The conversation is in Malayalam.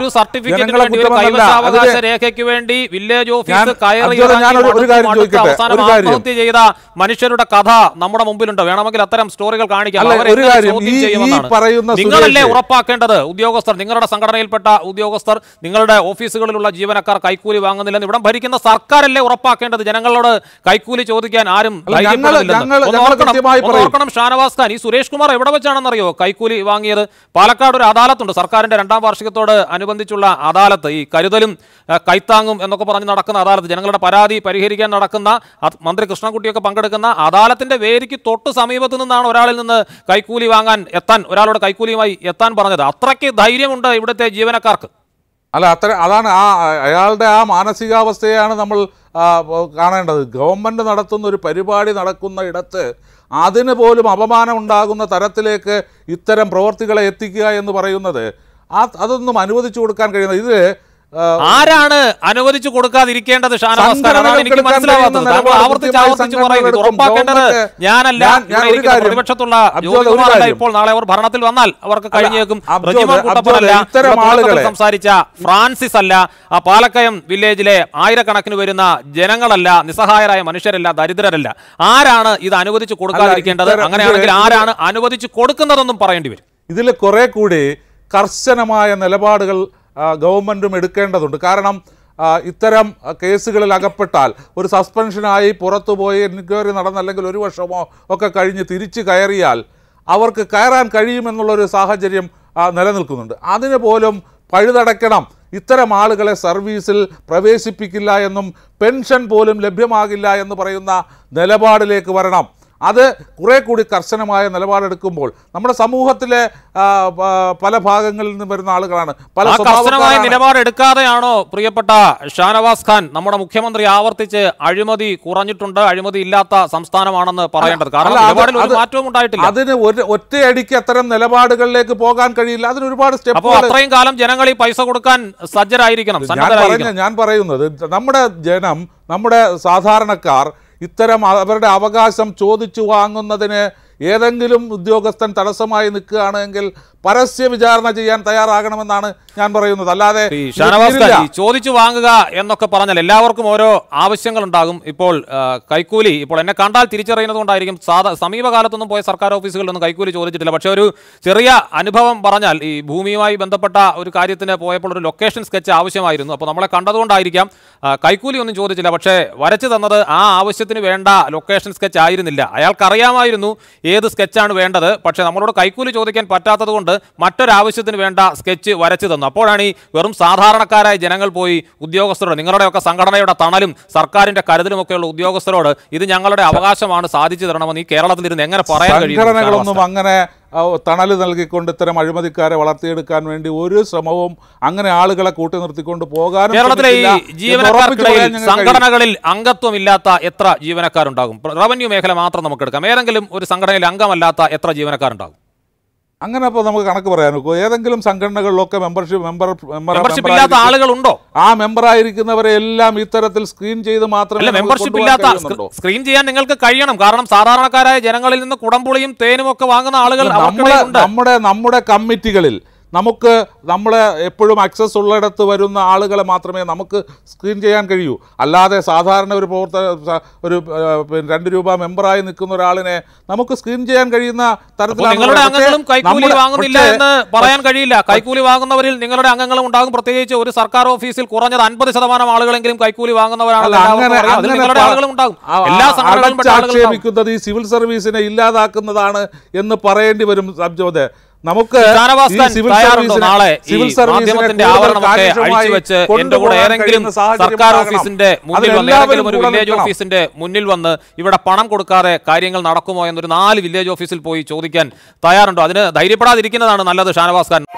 ഒരു സർട്ടിഫിക്കറ്റിന് വേണ്ടി ഒരു കൈവശാവകാശ രേഖയ്ക്ക് വേണ്ടി വില്ലേജ് ഓഫീസ് കയറി ചെയ്ത മനുഷ്യരുടെ കഥ നമ്മുടെ മുമ്പിലുണ്ട് വേണമെങ്കിൽ അത്തരം സ്റ്റോറികൾ കാണിക്കാം നിങ്ങളല്ലേ ഉറപ്പാക്കേണ്ടത് ഉദ്യോഗസ്ഥർ നിങ്ങളുടെ സംഘടനയിൽപ്പെട്ട ഉദ്യോഗസ്ഥർ നിങ്ങളുടെ ഓഫീസുകളിലുള്ള ജീവനക്കാർ കൈക്കൂലി വാങ്ങുന്നില്ലെന്ന് ഇവിടെ ഭരിക്കുന്ന സർക്കാരല്ലേ ഉറപ്പാക്കേണ്ടത് ജനങ്ങളോട് കൈക്കൂലി ചോദിക്കാൻ ആരും ഷാനവാസ് ഖാൻ ഈ സുരേഷ് കുമാർ എവിടെ വെച്ചാണെന്നറിയോ കൈക്കൂലി വാങ്ങിയത് പാലക്കാട് ഒരു അദാലത്തുണ്ട് സർക്കാരിന്റെ രണ്ടാം വാർഷികത്തോട് അനുബന്ധിച്ച് ഇതോടനുബന്ധിച്ചുള്ള അദാലത്ത് ഈ കരുതലും കൈത്താങ്ങും എന്നൊക്കെ പറഞ്ഞ് നടക്കുന്ന അദാലത്ത് ജനങ്ങളുടെ പരാതി പരിഹരിക്കാൻ നടക്കുന്ന മന്ത്രി കൃഷ്ണൻകുട്ടിയൊക്കെ പങ്കെടുക്കുന്ന അദാലത്തിൻ്റെ വേരിക്ക് തൊട്ട് സമീപത്ത് നിന്നാണ് ഒരാളിൽ നിന്ന് കൈക്കൂലി വാങ്ങാൻ എത്താൻ ഒരാളോട് കൈക്കൂലിയുമായി എത്താൻ പറഞ്ഞത് അത്രയ്ക്ക് ധൈര്യമുണ്ട് ഇവിടുത്തെ ജീവനക്കാർക്ക് അല്ല അത്ര അതാണ് ആ അയാളുടെ ആ മാനസികാവസ്ഥയാണ് നമ്മൾ കാണേണ്ടത് ഗവൺമെൻറ് നടത്തുന്ന ഒരു പരിപാടി നടക്കുന്ന ഇടത്ത് അതിന് പോലും അപമാനം ഉണ്ടാകുന്ന തരത്തിലേക്ക് ഇത്തരം പ്രവർത്തികളെ എത്തിക്കുക എന്ന് പറയുന്നത് ആ അതൊന്നും അനുവദിച്ചു കൊടുക്കാൻ കഴിയുന്ന ഇത് ആരാണ് അനുവദിച്ചു കൊടുക്കാതിരിക്കേണ്ടത് മനസ്സിലാവാത്തത് പറയുന്നത് ഞാനല്ല പ്രതിപക്ഷത്തുള്ള ഇപ്പോൾ നാളെ അവർ ഭരണത്തിൽ വന്നാൽ അവർക്ക് കഴിഞ്ഞേക്കും സംസാരിച്ച ഫ്രാൻസിസ് അല്ല ആ പാലക്കയം വില്ലേജിലെ ആയിരക്കണക്കിന് വരുന്ന ജനങ്ങളല്ല നിസ്സഹായരായ മനുഷ്യരല്ല ദരിദ്രരല്ല ആരാണ് ഇത് അനുവദിച്ചു കൊടുക്കാതിരിക്കേണ്ടത് അങ്ങനെയാണെങ്കിൽ ആരാണ് അനുവദിച്ചു കൊടുക്കുന്നതെന്നും പറയേണ്ടി വരും ഇതിൽ കുറെ കൂടി കർശനമായ നിലപാടുകൾ ഗവൺമെൻറ്റും എടുക്കേണ്ടതുണ്ട് കാരണം ഇത്തരം കേസുകളിൽ അകപ്പെട്ടാൽ ഒരു സസ്പെൻഷനായി പുറത്തുപോയി എൻക്വയറി നടന്നല്ലെങ്കിൽ ഒരു വർഷമോ ഒക്കെ കഴിഞ്ഞ് തിരിച്ചു കയറിയാൽ അവർക്ക് കയറാൻ കഴിയുമെന്നുള്ളൊരു സാഹചര്യം നിലനിൽക്കുന്നുണ്ട് അതിന് പോലും പഴുതടയ്ക്കണം ഇത്തരം ആളുകളെ സർവീസിൽ പ്രവേശിപ്പിക്കില്ല എന്നും പെൻഷൻ പോലും ലഭ്യമാകില്ല എന്ന് പറയുന്ന നിലപാടിലേക്ക് വരണം അത് കുറേ കൂടി കർശനമായ നിലപാടെടുക്കുമ്പോൾ നമ്മുടെ സമൂഹത്തിലെ പല ഭാഗങ്ങളിൽ നിന്ന് വരുന്ന ആളുകളാണ് പല കർശനമായ നിലപാടെടുക്കാതെയാണോ പ്രിയപ്പെട്ട ഷാനവാസ് ഖാൻ നമ്മുടെ മുഖ്യമന്ത്രി ആവർത്തിച്ച് അഴിമതി കുറഞ്ഞിട്ടുണ്ട് അഴിമതി ഇല്ലാത്ത സംസ്ഥാനമാണെന്ന് പറയേണ്ടത് കാരണം മാറ്റവും ഉണ്ടായിട്ടില്ല അതിന് ഒരു ഒറ്റയടിക്ക് അത്തരം നിലപാടുകളിലേക്ക് പോകാൻ കഴിയില്ല അതിന് ഒരുപാട് സ്റ്റെപ്പ് അത്രയും കാലം ജനങ്ങൾ ഈ പൈസ കൊടുക്കാൻ സജ്ജരായിരിക്കണം ഞാൻ പറയുന്നത് നമ്മുടെ ജനം നമ്മുടെ സാധാരണക്കാർ ഇത്തരം അവരുടെ അവകാശം ചോദിച്ചു വാങ്ങുന്നതിന് ഏതെങ്കിലും ഉദ്യോഗസ്ഥൻ തടസ്സമായി നിൽക്കുകയാണെങ്കിൽ പരസ്യ വിചാരണ ചെയ്യാൻ തയ്യാറാകണമെന്നാണ് ഞാൻ പറയുന്നത് അല്ലാതെ ചോദിച്ചു വാങ്ങുക എന്നൊക്കെ പറഞ്ഞാൽ എല്ലാവർക്കും ഓരോ ആവശ്യങ്ങൾ ഉണ്ടാകും ഇപ്പോൾ കൈക്കൂലി ഇപ്പോൾ എന്നെ കണ്ടാൽ തിരിച്ചറിയുന്നത് കൊണ്ടായിരിക്കും സാധാ സമീപകാലത്തൊന്നും പോയ സർക്കാർ ഓഫീസുകളിലൊന്നും കൈക്കൂലി ചോദിച്ചിട്ടില്ല പക്ഷേ ഒരു ചെറിയ അനുഭവം പറഞ്ഞാൽ ഈ ഭൂമിയുമായി ബന്ധപ്പെട്ട ഒരു കാര്യത്തിന് പോയപ്പോൾ ഒരു ലൊക്കേഷൻ സ്കെച്ച് ആവശ്യമായിരുന്നു അപ്പോൾ നമ്മളെ കണ്ടതുകൊണ്ടായിരിക്കാം കൈക്കൂലി ഒന്നും ചോദിച്ചില്ല പക്ഷേ വരച്ച് തന്നത് ആ ആവശ്യത്തിന് വേണ്ട ലൊക്കേഷൻ സ്കെച്ച് ആയിരുന്നില്ല അയാൾക്കറിയാമായിരുന്നു ഏത് സ്കെച്ചാണ് വേണ്ടത് പക്ഷേ നമ്മളോട് കൈക്കൂലി ചോദിക്കാൻ പറ്റാത്തതുകൊണ്ട് മറ്റൊരാവശ്യത്തിന് വേണ്ട സ്കെച്ച് വരച്ചു തന്നു അപ്പോഴാണ് ഈ വെറും സാധാരണക്കാരായ ജനങ്ങൾ പോയി ഉദ്യോഗസ്ഥരോട് നിങ്ങളുടെയൊക്കെ സംഘടനയുടെ തണലും സർക്കാരിന്റെ കരുതലുമൊക്കെയുള്ള ഉദ്യോഗസ്ഥരോട് ഇത് ഞങ്ങളുടെ അവകാശമാണ് സാധിച്ചു തരണമെന്ന് ഈ കേരളത്തിൽ ഇരുന്ന് എങ്ങനെ പറയാൻ കഴിയും അങ്ങനെ തണൽ നൽകിക്കൊണ്ട് ഇത്തരം അഴിമതിക്കാരെ വളർത്തിയെടുക്കാൻ വേണ്ടി ഒരു ശ്രമവും അങ്ങനെ ആളുകളെ കൂട്ടി നിർത്തിക്കൊണ്ട് പോകാനും കേരളത്തിലെ ഈ ജീവനക്കാർക്കിടയിൽ സംഘടനകളിൽ എത്ര ജീവനക്കാരുണ്ടാകും റവന്യൂ മേഖല മാത്രം നമുക്ക് എടുക്കാം ഏതെങ്കിലും ഒരു സംഘടനയിൽ അംഗമല്ലാത്ത എത്ര ജീവനക്കാരുണ്ടാകും അങ്ങനെ അപ്പോൾ നമുക്ക് കണക്ക് പറയാൻ നോക്കൂ ഏതെങ്കിലും സംഘടനകളിലൊക്കെ മെമ്പർഷിപ്പ് മെമ്പർ മെമ്പർഷിപ്പ് ഇല്ലാത്ത ആളുകളുണ്ടോ ആ മെമ്പർ ആയിരിക്കുന്നവരെ എല്ലാം ഇത്തരത്തിൽ സ്ക്രീൻ ചെയ്ത് മാത്രമേ മെമ്പർഷിപ്പ് ഇല്ലാത്ത സ്ക്രീൻ ചെയ്യാൻ നിങ്ങൾക്ക് കഴിയണം കാരണം സാധാരണക്കാരായ ജനങ്ങളിൽ നിന്ന് കുടംപുളിയും തേനും ഒക്കെ വാങ്ങുന്ന ആളുകൾ നമ്മുടെ നമ്മുടെ കമ്മിറ്റികളിൽ നമുക്ക് നമ്മൾ എപ്പോഴും അക്സസ് ഉള്ളിടത്ത് വരുന്ന ആളുകളെ മാത്രമേ നമുക്ക് സ്ക്രീൻ ചെയ്യാൻ കഴിയൂ അല്ലാതെ സാധാരണ ഒരു പ്രവർത്തക ഒരു രണ്ട് രൂപ മെമ്പറായി നിൽക്കുന്ന ഒരാളിനെ നമുക്ക് സ്ക്രീൻ ചെയ്യാൻ കഴിയുന്ന തരത്തിലുള്ള കഴിയില്ല കൈക്കൂലി വാങ്ങുന്നവരിൽ നിങ്ങളുടെ അംഗങ്ങളും ഉണ്ടാകും പ്രത്യേകിച്ച് ഒരു സർക്കാർ ഓഫീസിൽ കുറഞ്ഞത് അൻപത് ശതമാനം ആളുകളെങ്കിലും കൈക്കൂലി വാങ്ങുന്നവരാണ് ഈ സിവിൽ സർവീസിനെ ഇല്ലാതാക്കുന്നതാണ് എന്ന് പറയേണ്ടി വരും സംജോദ് നമുക്ക് സിവിൽ നാളെ സിവിൽ സർവീസിന്റെ ആവരണമൊക്കെ അഴിച്ചുവെച്ച് എന്റെ കൂടെ സർക്കാർ ഓഫീസിന്റെ മുന്നിൽ വന്ന് ഏതെങ്കിലും ഒരു വില്ലേജ് ഓഫീസിന്റെ മുന്നിൽ വന്ന് ഇവിടെ പണം കൊടുക്കാതെ കാര്യങ്ങൾ നടക്കുമോ എന്നൊരു നാല് വില്ലേജ് ഓഫീസിൽ പോയി ചോദിക്കാൻ തയ്യാറുണ്ടോ അതിന് ധൈര്യപ്പെടാതിരിക്കുന്നതാണ് നല്ലത് ഷാനവാസ് ഖാൻ